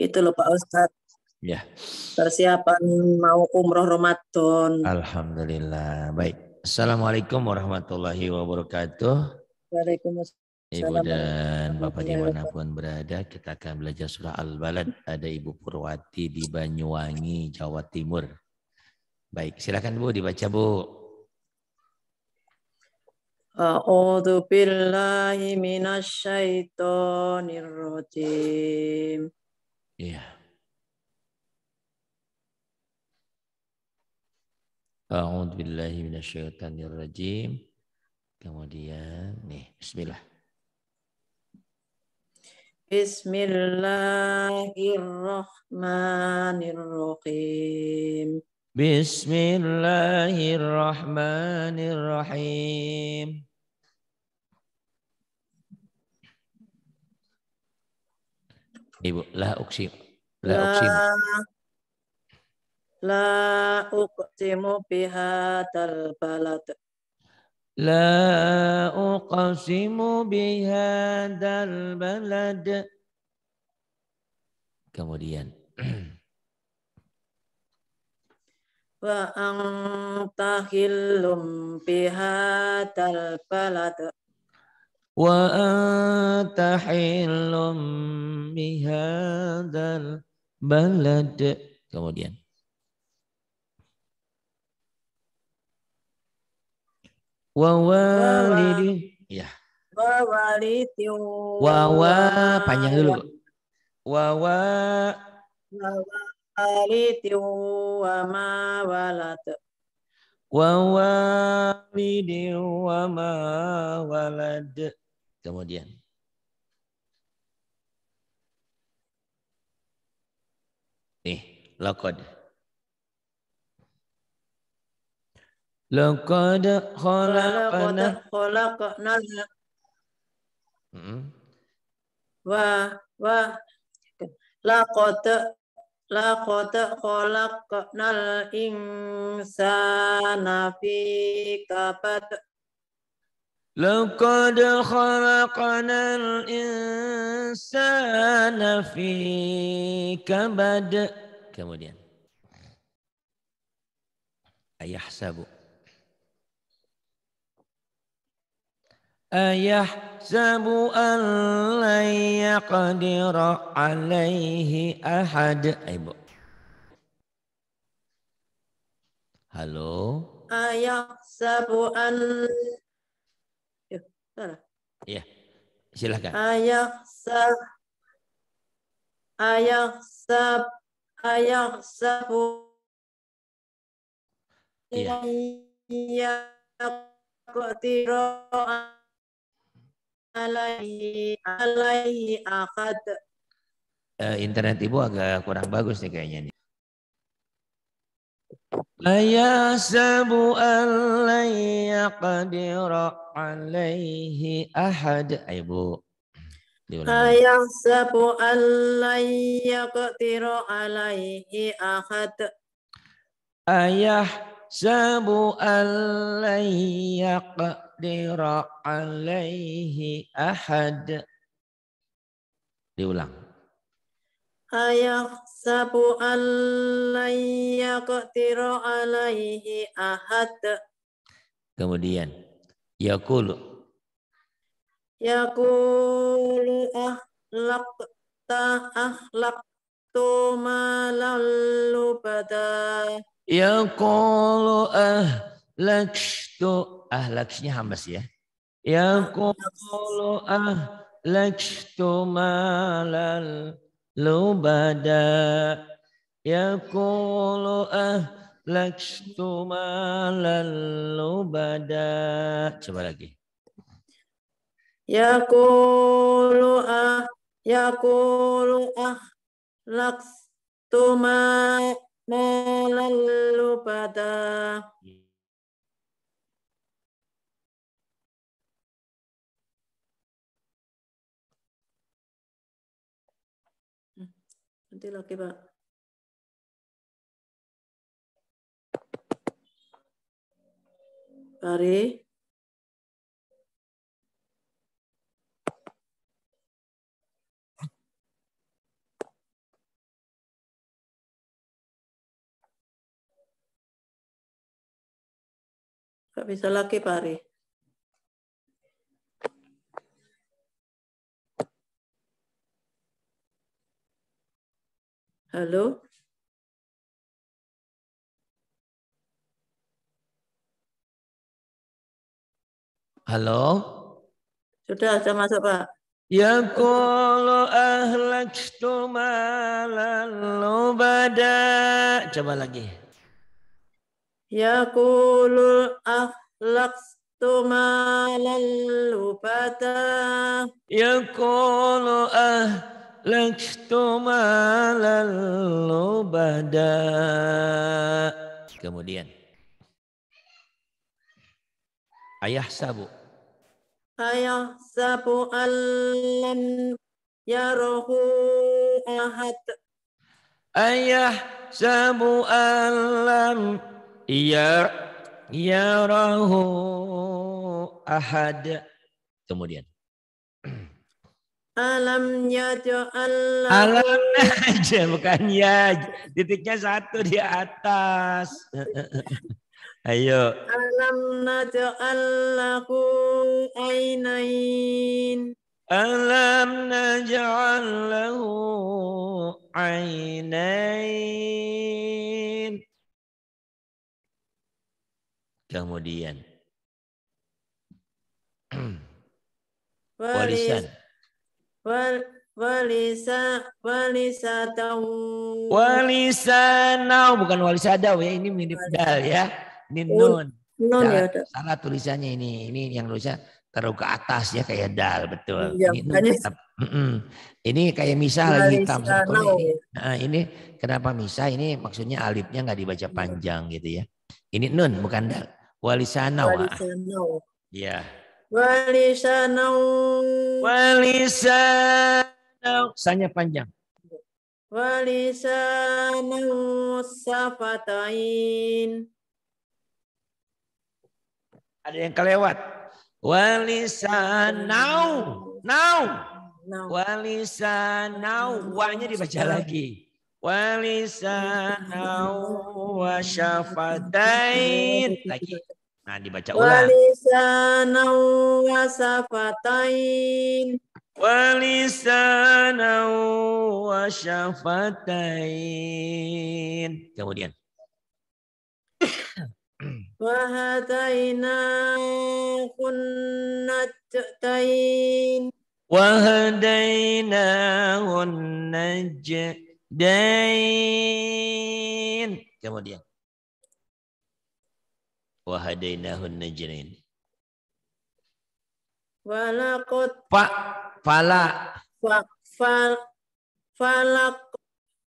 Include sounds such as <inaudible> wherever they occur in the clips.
Itu loh Pak Ustadz. Ya. Persiapan mau umroh Ramadan. Alhamdulillah. Baik. Assalamualaikum warahmatullahi wabarakatuh. Waalaikumsalam. Ibu dan Bapak dimanapun berada, kita akan belajar surah Al-Balad. Ada Ibu Purwati di Banyuwangi, Jawa Timur. Baik, silakan Bu dibaca Bu. A'udzu billahi minasyaitonir rajim. Iya. A'udzu billahi minasyaitonir rajim. Kemudian nih, bismillah. Bismillahirrahmanirrahim. Bismillahirrahmanirrahim. Ibu, la uksim. La, la uksim. La uqsimu bihadal balad. La biha bihadal balad. Kemudian. <clears throat> Wa antahillum bihadal balad. وأنت حل بهذا البلد kemudian wawalidi ya wawalidi wawa panjang dulu wawa wawalidi wama walat wawalidi wama walad kemudian. Nih, laqad. Laqad khalaqna khalaqna Wa wa laqad laqad khalaqnal insana fi kabad لقد خلقنا الإنسان في كبد kemudian ayah sabu ayah sabu alai yaqdir alaihi ahad ibu halo ayah sabu an Iya. Silakan. Ayah sab ayah sab ayah sabu Iya. Ya qatiro alaihi alaihi akad. Eh, internet ibu agak kurang bagus nih kayaknya nih ayasabu allai yaqdiru alaihi ahad ibu ayasabu allai yaqdiru alaihi ahad ayah ayasabu allai yaqdiru alaihi ahad diulang ayahsabu sabu lan yaqtira alaihi ahad. Kemudian yaqulu yaqulu ahlaqta ahlaqtu ma lallu bada. Yaqulu ahlaqtu ahlaqsnya hamas ya. Yaqulu ahlaqtu ma lallu lubada yaqulu ahlakstu malal lubada coba lagi yaqulu ah yaqulu ah laks tuma lubada Nanti lagi Pak. Bari. Gak bisa lagi Pak Ari. Halo? Halo? Sudah, saya masuk Pak. Ya kalau ahlaktu malal bada. Coba lagi. Ya ahlak ahlaktu malal bada. Ya kalau ahlaktu لكشت kemudian ayah sabu ayah sabu alam rohu ahad ayah sabu alam ya rohu ahad kemudian Alam yaj'al Alam aja bukan ya. Titiknya satu di atas. <laughs> Ayo. Alam naj'al lahu ainain. Alam naj'al lahu ainain. Kemudian. <clears throat> Walisan walisa walisa tahu walisana bukan walisadau ya ini mirip walisa. dal ya ini nun nun salah, ya salah tulisannya ini ini yang tulisnya taruh ke atas ya kayak dal betul ya, ini, nun, tetap, mm -mm. ini kayak misah lagi hitam ini, nah, ini kenapa misah ini maksudnya alifnya nggak dibaca panjang gitu ya ini nun bukan dal Walisa nau. Ah. ya Walisanau. Walisanau. Sanya panjang. Walisanau safatain. Ada yang kelewat. Walisanau. Now. Walisanau. Wanya dibaca lagi. Walisanau wa syafatain. Lagi. Nah, dibaca ulang. Walisanau wasafatain. Walisanau wasafatain. Kemudian. <coughs> Wahadaina kunnatain. Wahadaina kunnatain. Kemudian wahadainahu najrain. Walakot fa fala fa fal falak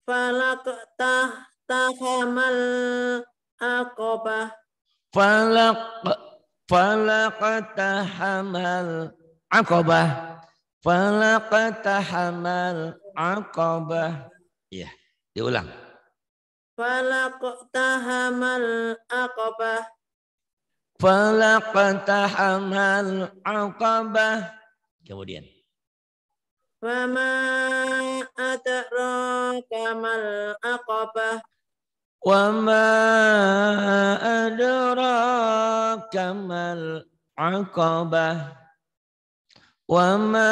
falak tah tahamal akoba. falak falak tahamal akobah falak tahamal akoba. ya diulang falak tahamal akoba. Falaqtahamal aqabah. Kemudian. Wama adraka mal aqabah. Wama adraka mal aqabah. Wama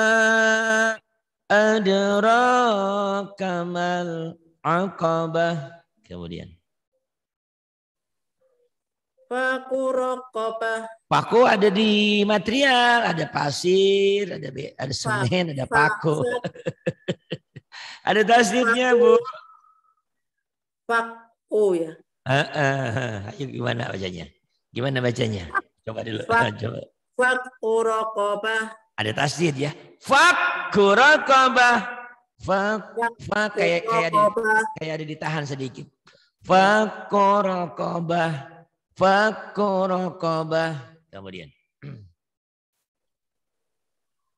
adraka mal aqabah. Kemudian. Paku rokopah. Paku ada di material, ada pasir, ada ada semen, ada paku. <laughs> ada tasdidnya bu. Paku ya. Uh, uh, ayo gimana bacanya? Gimana bacanya? Coba dulu. Fak, <laughs> Coba. Faku Ada tasdid ya. Faku rokopah. Fak, fak kayak kayak ada, kayak ada ditahan sedikit. Faku fakurokobah. Kemudian.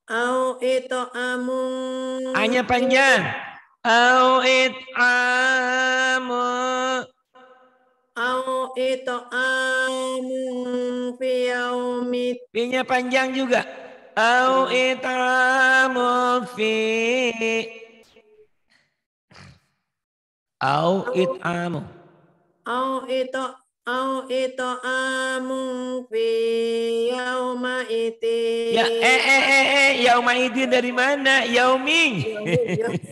Au itu ito'amun. Hanya panjang. Au amu. Au itu fi fiyaumit Pinya panjang juga. Au itu amu fi. Au amu. Au itu Au ita'amun fi yauma iti. Ya eh eh eh eh, eh yauma iti dari mana? Yauming.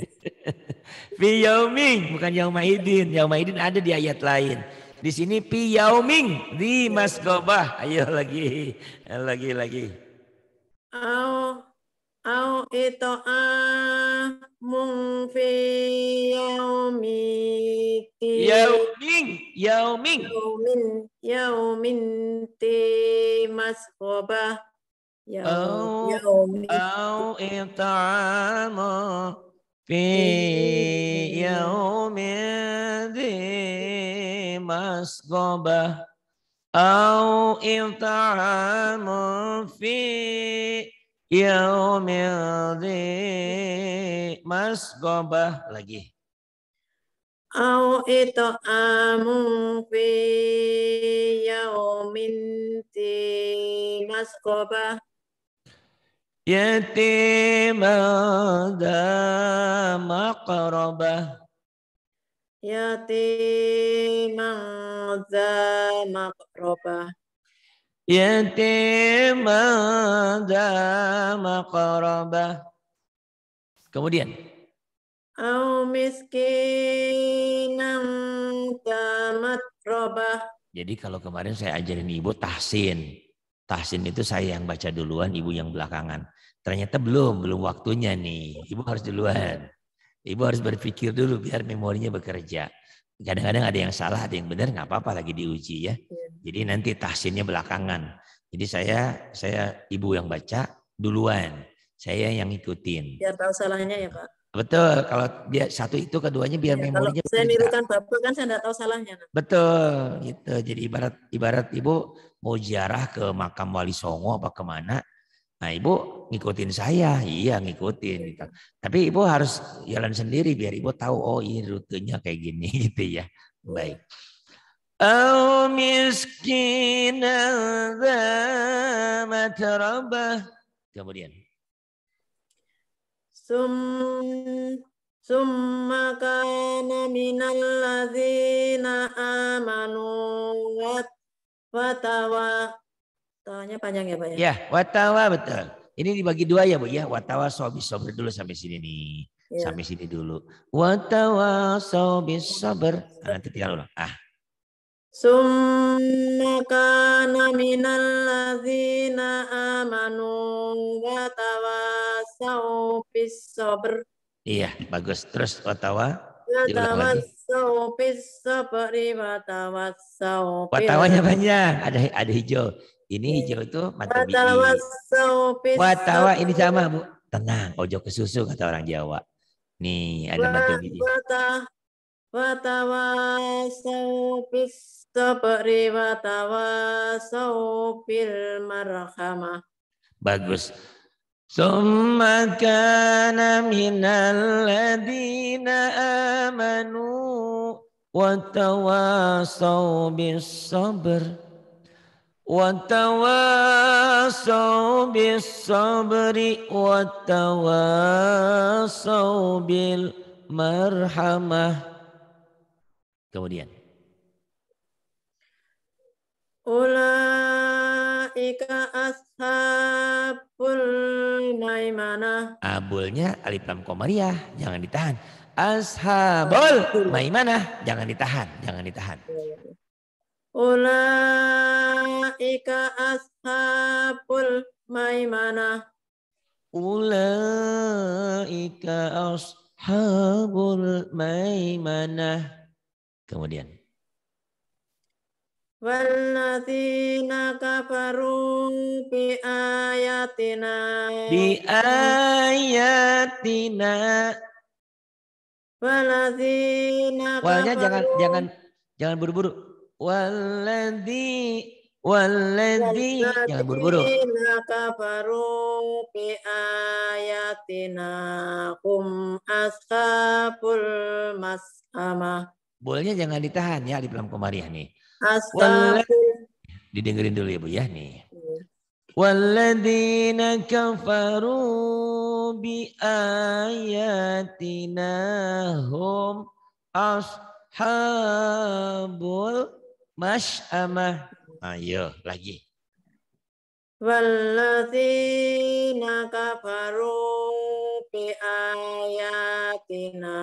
<laughs> fi yauming. bukan yauma idin. Yauma idin ada di ayat lain. Di sini fi yauming di gobah. Ayo lagi lagi lagi. Au au ita'am mungfi yaumi yaumin yaumin yaumin yaumin ti masqaba yaum au fi yaumin ti masqaba au itama fi yaumin ti Mas masgobah lagi. Au itu amu fi yaumin ti masgobah. Yatiman da maqrabah. Yatiman da maqrabah. Yatiman da maqrabah. Kemudian. Au miskinam tamat robah. Jadi kalau kemarin saya ajarin ibu tahsin. Tahsin itu saya yang baca duluan, ibu yang belakangan. Ternyata belum, belum waktunya nih. Ibu harus duluan. Ibu harus berpikir dulu biar memorinya bekerja. Kadang-kadang ada yang salah, ada yang benar, nggak apa-apa lagi diuji ya. Iya. Jadi nanti tahsinnya belakangan. Jadi saya saya ibu yang baca duluan saya yang ikutin. Biar tahu salahnya ya Pak. Betul, kalau dia satu itu keduanya biar ya, memorinya. saya nirukan bapak kan saya tidak tahu salahnya. Betul, gitu. Jadi ibarat ibarat ibu mau ziarah ke makam Wali Songo apa kemana, nah ibu ngikutin saya, iya ngikutin. Gitu. Tapi ibu harus jalan sendiri biar ibu tahu oh ini rutenya kayak gini <laughs> gitu ya. Baik. Oh miskin Kemudian. ثم maka كان من الذين آمنوا watawa tawanya panjang ya Pak ya? Ya, watawa betul. Ini dibagi dua ya Bu ya. Watawa sobi sobir dulu sampai sini nih. Ya. Sampai sini dulu. Watawa sobi sobir. Nah, nanti tinggal ulang. Ah. Summa kana minal lazina amanu watawa sau pis Iya, bagus. Terus watawa. Watawa sau pis watawa sau. Watawanya banyak. Ada ada hijau. Ini iya. hijau itu mata biji. Watawa Watawa ini sama bu. Tenang, ojo ke susu kata orang Jawa. Nih ada mata biji. Watawa sau pis sabri watawa tawasau bil marhamah. Bagus. ثم كان من الذين آمنوا وتواصوا بالصبر وتواصوا بالصبر وتواصوا بالمرحمة Kemudian. Ulaika ashab maimanah. Abulnya alif lam komariah, jangan ditahan. Ashabul maimanah, jangan ditahan, jangan ditahan. Ulaika ashabul maimanah. Ulaika ashabul maimanah. Kemudian. Walladzina kafaru bi ayatina bi ayatina Walladzina Walnya jangan jangan jangan buru-buru. Walladzi Walladzi jangan buru-buru. Walladzina kafaru bi ayatina kum ashabul mas'amah. Bolehnya jangan ditahan ya di dalam kemarin nih. Astagfirullah. Didengerin dulu ya Bu ya nih. Iya. Walladzina kafaru bi ayatina hum ashabul masyamah. Ayo ah, iya, lagi. Walladzina kafaru bi ayatina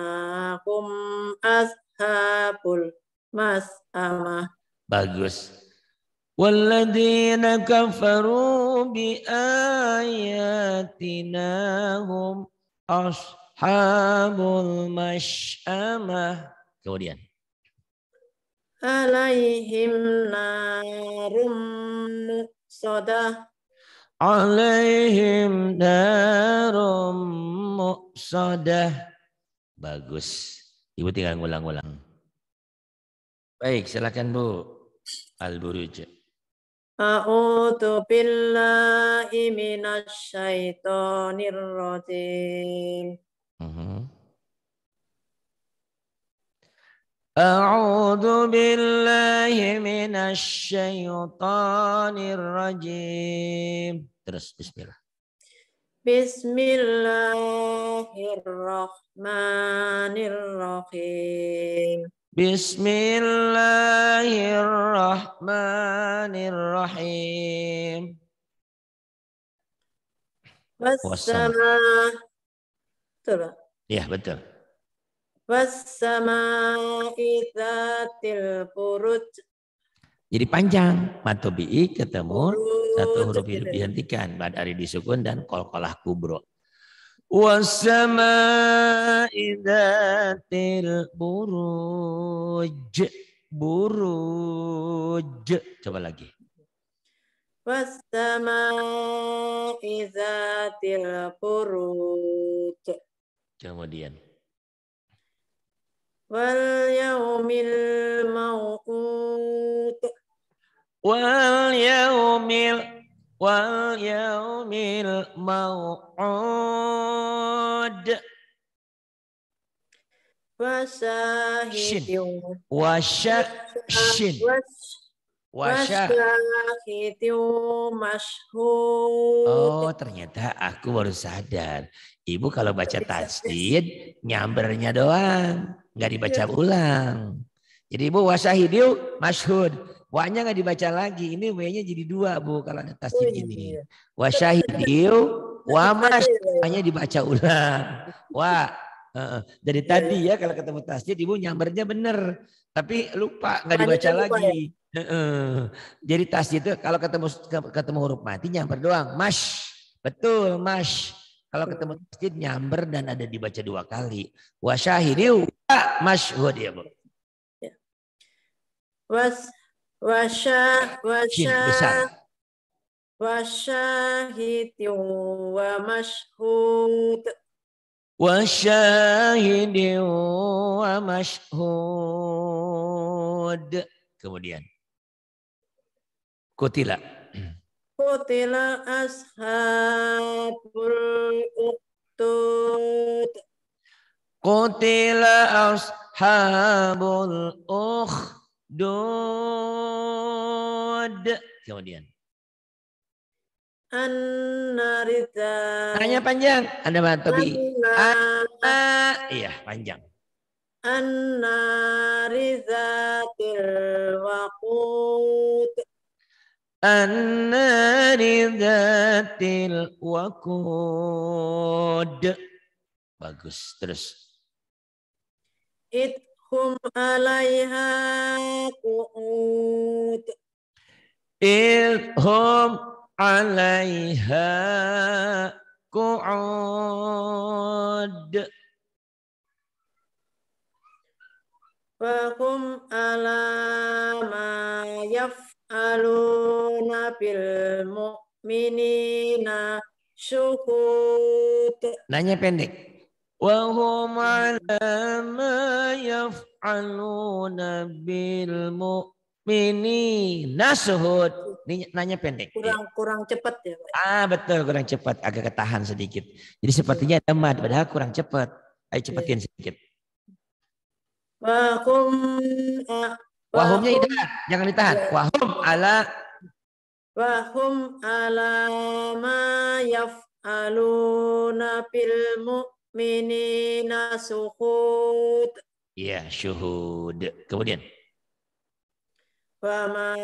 hum ashabul masyamah. Bagus. Walladzina kafaru bi ayatina hum ashabul mashamah Kemudian. Alaihim narum muqsadah. Alaihim narum muqsadah. Bagus. Ibu tinggal ngulang-ngulang. Baik, silakan Bu. Al-Buruj. A'udzu billahi minasyaitonir rajim. mm billahi أعوذ بالله من terus bismillah Bismillahirrahmanirrahim Bismillahirrahmanirrahim. Wassama. Betul, Ya, betul. Wassama idzatil buruj. Jadi panjang. Matobi ketemu satu huruf itu ya. dihentikan. Badari disukun dan kol-kolah kubro. والسماء ذات البروج بروج coba lagi والسماء ذات البروج kemudian واليوم wal واليوم wal yaumil mau'ud wasahidin wasyashin Oh ternyata aku baru sadar Ibu kalau baca tajdid nyambernya doang Gak dibaca iya. ulang Jadi ibu wasahidiu masyhud Wanya nggak dibaca lagi. Ini W-nya jadi dua bu kalau ada tasjid oh, iya, ini. Iya. Wa syahidiu wa hanya iya, dibaca ulang. Wah, jadi dari tadi ya kalau ketemu tasjid ibu nyambernya bener tapi lupa nggak dibaca lagi. Ya? Jadi tasjid itu kalau ketemu ketemu huruf mati nyamber doang. Mas betul mas. Kalau ketemu tasjid nyamber dan ada dibaca dua kali. Wa syahidiu wa masyhud ya bu. Ya wasya wasya wasyahidin wa mashhud wasyahidin wa mashhud kemudian kutila kutila ashabul uqtud kutila ashabul uqtud de Kemudian. Anarita. Hanya panjang. Ada bantobi. Anna. Iya, panjang. Anarizatil waqut. Anarizatil waqud. Bagus. Terus. It hum alaiha qu'ud. hum alaiha qu'ud. Fahum ala ma yaf'aluna bil mu'minina syukut. Nanya pendek. وهم على ما يفعلون بالمؤمنين شهود nah, ini nanya pendek kurang kurang cepat ya Pak. ah betul kurang cepat agak ketahan sedikit jadi sepertinya ada mad padahal kurang cepat ayo cepetin sedikit wahum eh, wahumnya idah jangan ditahan iya. wahum ala wahum ala ma yaf'aluna bil minina suhud. Ya, syuhud. Kemudian. Fama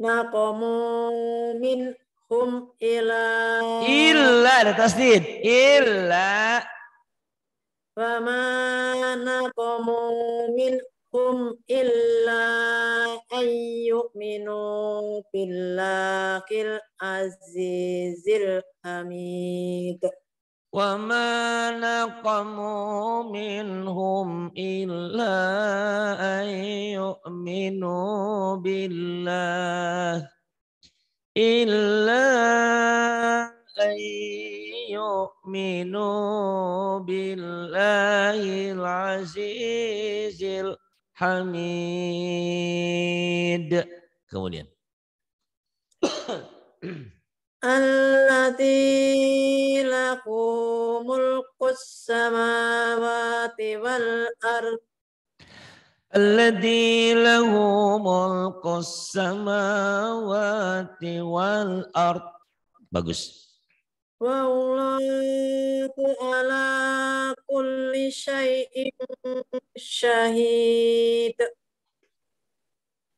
naqamu min hum ila illa ada tasdid illa fama naqamu min hum illa ayyuminu billahil azizil hamid وما نقموا منهم إلا أن يؤمنوا بالله إلا أن يؤمنوا بالله العزيز الحميد kemudian <coughs> الذي له ملك السماوات والأرض الذي له ملك السماوات والأرض bagus Wallahu ala kulli syai'in syahid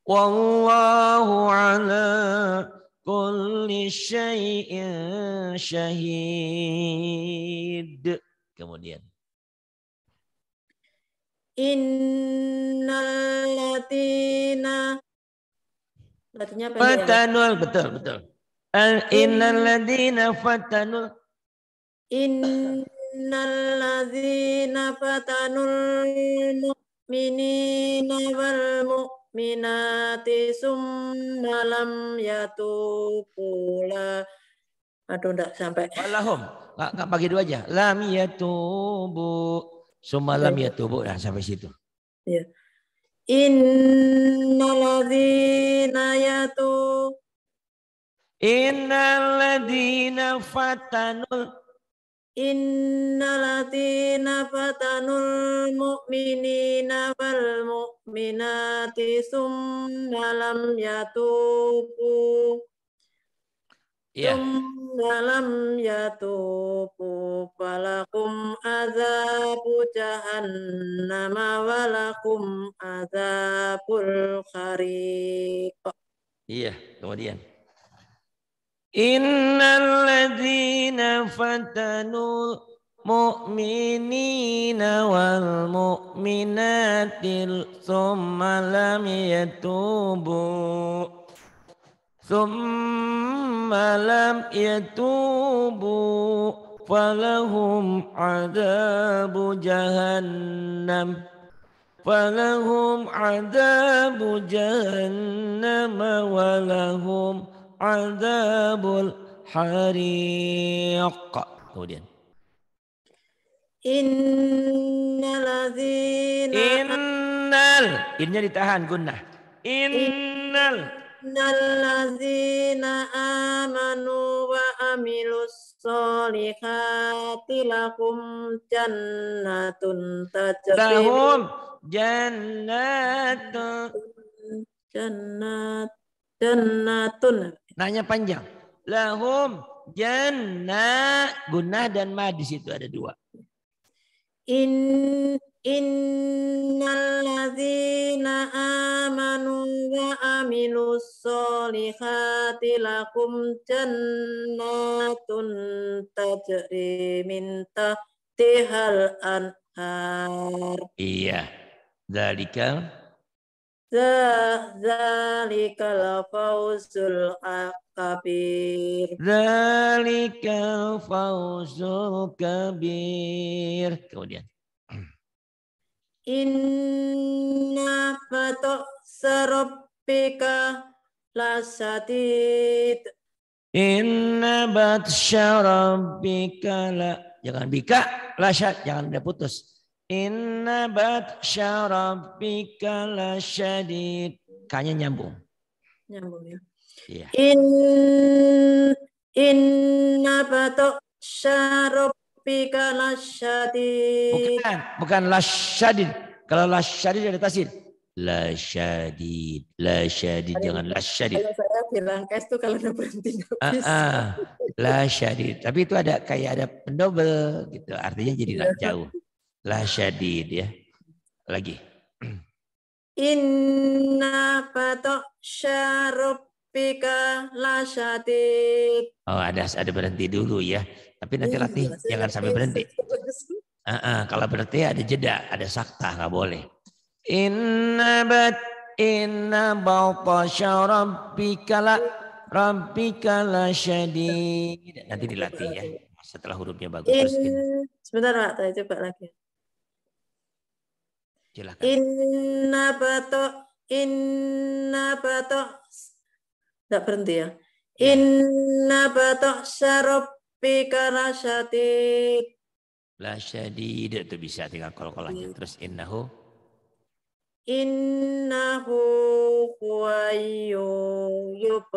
Wallahu ala kulli syai'in syahid. Kemudian. Artinya apa? Fatanul betul betul. Al ladina fatanul ladina fatanul mu'minina wal minati malam yatu pula, Aduh, enggak sampai. Walahum. Enggak pagi dua aja. Lam yatubu. Summa yatu yatubu. dah sampai situ. Iya. Ya. Innaladzina yatubu. Innaladzina fatanul Innalatina fatanul mu'minina wal mu'minati summa lam yatubu yeah. summa lam yatubu falakum azabu jahannama walakum azabul khariq Iya, yeah. kemudian. إن الذين فتنوا المؤمنين والمؤمنات ثم لم يتوبوا ثم لم يتوبوا فلهم عذاب جهنم فلهم عذاب جهنم ولهم azabul hariq. Kemudian. Innalazina. Innal. Innya ditahan gunnah. Innal. Innalazina amanu wa amilus solihati lakum jannatun tajri. Lahum jannatun. Jannat. Jannatun. Nanya panjang. Lahum jannah gunah dan ma di situ ada dua. In innalladzina amanu wa amilus solihati lakum jannatun tajri min tihal anhar. Iya. Zalikal Zalikal fawzul kabir. Zalikal fawzul kabir. Kemudian. Inna fatok sarabbika lasatid. Inna batsya rabbika la. Jangan bika, lasat, Jangan ada putus. Inna batsya rabbika lasyadid. Kayaknya nyambung. Nyambung ya. Iya. In inna batsya rabbika lasyadid. Bukan, bukan lasyadid. Kalau lasyadid ada tasir. Lasyadid, lasyadid jangan lasyadid. Kalau saya bilang es itu kalau udah berhenti ah, bisa. Uh, uh, lasyadid. Tapi itu ada kayak ada pendobel gitu. Artinya jadi iya. jauh la syadid ya. Lagi. Inna fatok syarabbika la syadid. Oh, ada ada berhenti dulu ya. Tapi nanti latih iya, jangan sampai berhenti. Uh -uh, kalau berhenti ada jeda, ada sakta nggak boleh. Inna bat inna bautasya rabbika la rabbika la syadid. Nanti dilatih ya. Setelah hurufnya bagus. In, sebentar Pak, saya coba lagi. Silakan. Inna bato inna bato tidak berhenti ya. ya. Inna bato syadid. La syadid, itu bisa tinggal kol-kolannya. Ya. Terus innahu Innahu huwayu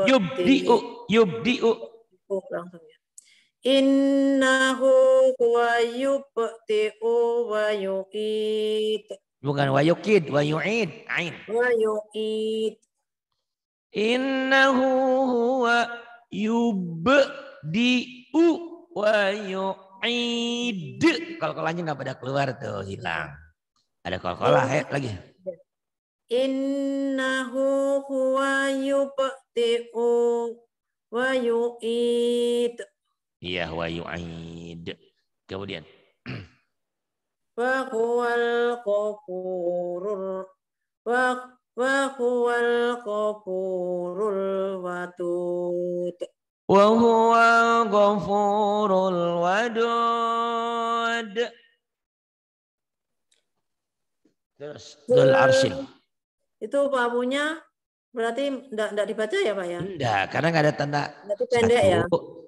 yubdi'u. Yubdi'u. Oh, langsung ya. Innahu huwa yubdi'u wa yu'id. Bukan wa yu'id, ain. yu'id. Innahu huwa yubdi'u yu'id. Kol-kolannya nggak pada keluar tuh, hilang. Ada kol-kolah, ya, lagi. Innahu huwa yubdi'u yu'id. Iya, yu'id. Kemudian wa huwal ghafurur wa wa huwal kafurul wadud wa huwal kafurul wadud terus dul arsil itu pamunya berarti enggak enggak dibaca ya Pak ya enggak karena enggak ada tanda Berarti pendek satu, ya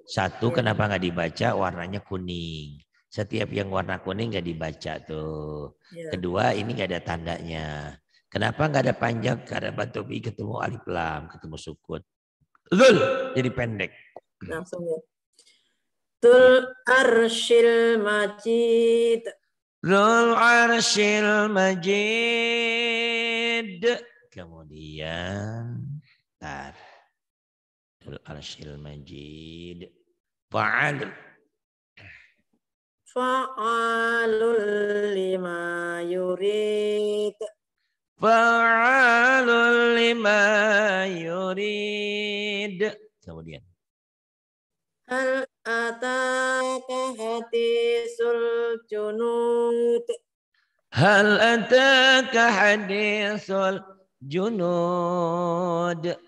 satu kenapa enggak dibaca warnanya kuning setiap yang warna kuning nggak dibaca tuh. Ya. Kedua ini nggak ada tandanya. Kenapa nggak ada panjang, karena batu bi ketemu alif lam, ketemu sukun. Lul jadi pendek. Langsung ya. Tul arshil majid. lul arshil majid. Kemudian tar. Tul arshil majid. Fa'al Fa'alul lima yurid. Fa'alul lima yurid. Kemudian. Hal ataka hadisul junud. Hal ataka hadisul junud.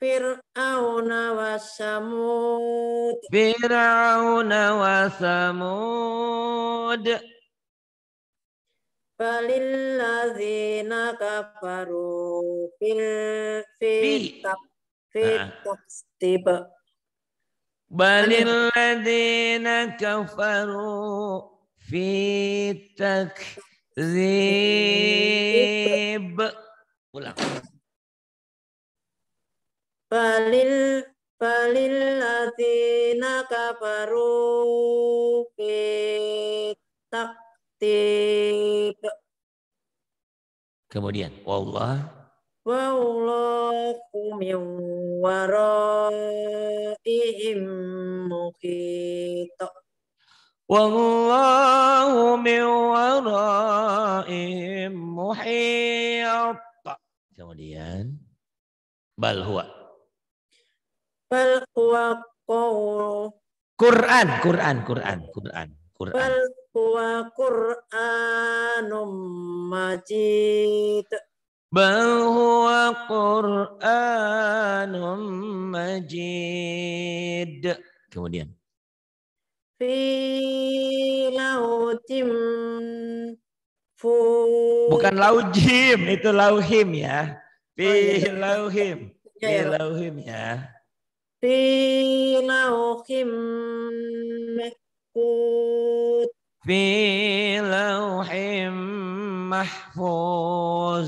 Fir'auna wa Samud. Fir'auna wa Samud. Falilladzina kafaru fil fitab nah. Balil kafaru fi takzib. Ulang. Balil balil ladzina kafaru fi taktib. Kemudian wallah wallahu min waraihim muhit. Wallahu min waraihim muhit. Kemudian bal huwa Bal huwa Quran, Quran, Quran, Quran, Quran. Bal huwa Qur'anum majid. Bal huwa Qur'anum majid. Kemudian. filaujim. lautim fu. Bukan laujim, itu lauhim ya. Fi oh iya. lauhim. Iya, iya. Fi lauhim ya. في لوح محفوظ في لوح محفوظ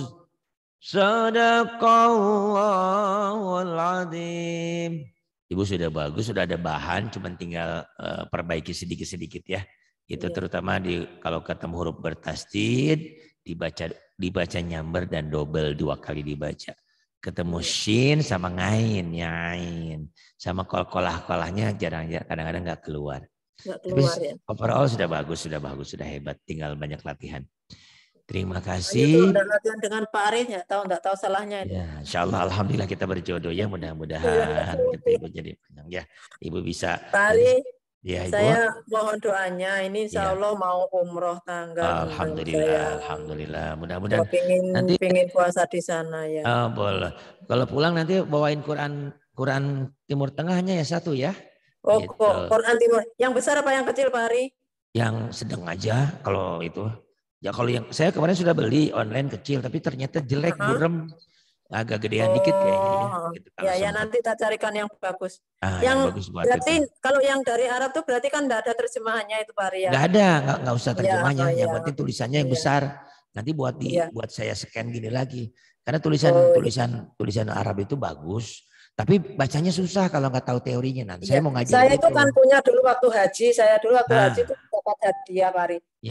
صدق Ibu sudah bagus, sudah ada bahan, cuman tinggal eh, perbaiki sedikit-sedikit ya. Itu iya. terutama di kalau ketemu huruf bertasdid dibaca dibaca nyamber dan double dua kali dibaca ketemu shin sama ngain Ngain sama kol-kolah kolahnya jarang kadang-kadang nggak keluar. Gak keluar Tapi ya. overall sudah bagus sudah bagus sudah hebat tinggal banyak latihan. Terima kasih. Udah latihan dengan Pak Arif ya tahu nggak tahu salahnya. Ya, insya Allah alhamdulillah kita berjodoh ya mudah-mudahan kita ibu jadi panjang ya ibu bisa. Pak Ya, nah, Ibu. Saya mohon doanya ini insya ya. Allah mau umroh tanggal. Alhamdulillah, saya. alhamdulillah. Mudah-mudahan nanti pingin puasa di sana ya. Oh, boleh. Kalau pulang nanti bawain Quran Quran Timur Tengahnya ya satu ya. Oh, gitu. Quran Timur. Yang besar apa yang kecil Pak Ari? Yang sedang aja kalau itu. Ya kalau yang saya kemarin sudah beli online kecil tapi ternyata jelek, uh -huh. burem agak gedean oh, dikit kayaknya. Ya, oh, gitu, ya, ya nanti kita carikan yang bagus. Ah, yang, yang bagus buat berarti itu. kalau yang dari Arab tuh berarti kan tidak ada terjemahannya itu Pak Ria. Nggak ada, nggak nggak usah ya, terjemahnya. Ya, yang ya. penting tulisannya yang ya. besar. Nanti buat di ya. buat saya scan gini lagi. Karena tulisan oh, iya. tulisan tulisan Arab itu bagus. Tapi bacanya susah kalau nggak tahu teorinya nanti. Ya. Saya iya. mau ngajarin. Saya itu kan punya dulu waktu haji, saya dulu waktu ah. haji itu dapat hadiah Pak Ria. Iya.